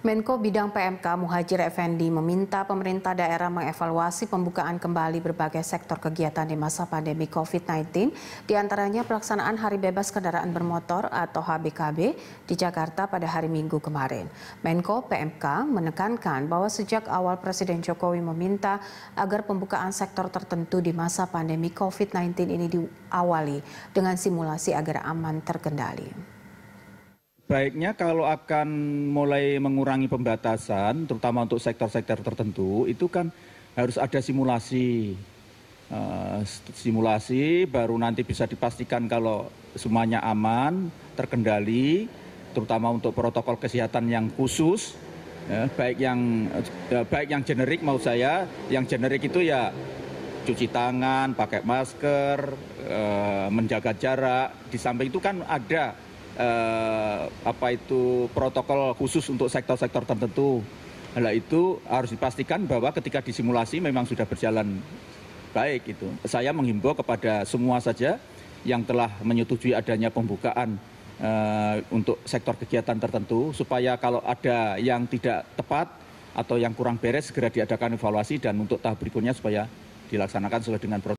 Menko Bidang PMK Muhajir Effendi meminta pemerintah daerah mengevaluasi pembukaan kembali berbagai sektor kegiatan di masa pandemi COVID-19, diantaranya pelaksanaan Hari Bebas Kendaraan Bermotor atau HBKB di Jakarta pada hari Minggu kemarin. Menko PMK menekankan bahwa sejak awal Presiden Jokowi meminta agar pembukaan sektor tertentu di masa pandemi COVID-19 ini diawali dengan simulasi agar aman terkendali baiknya kalau akan mulai mengurangi pembatasan, terutama untuk sektor-sektor tertentu, itu kan harus ada simulasi. Eh, simulasi baru nanti bisa dipastikan kalau semuanya aman, terkendali, terutama untuk protokol kesehatan yang khusus, ya, baik yang ya, baik yang generik mau saya, yang generik itu ya cuci tangan, pakai masker, menjaga jarak. Di samping itu kan ada eh, apa itu protokol khusus untuk sektor-sektor tertentu. hal nah, itu harus dipastikan bahwa ketika disimulasi memang sudah berjalan baik itu. Saya menghimbau kepada semua saja yang telah menyetujui adanya pembukaan eh, untuk sektor kegiatan tertentu supaya kalau ada yang tidak tepat atau yang kurang beres segera diadakan evaluasi dan untuk tahap berikutnya supaya dilaksanakan sesuai dengan protokol.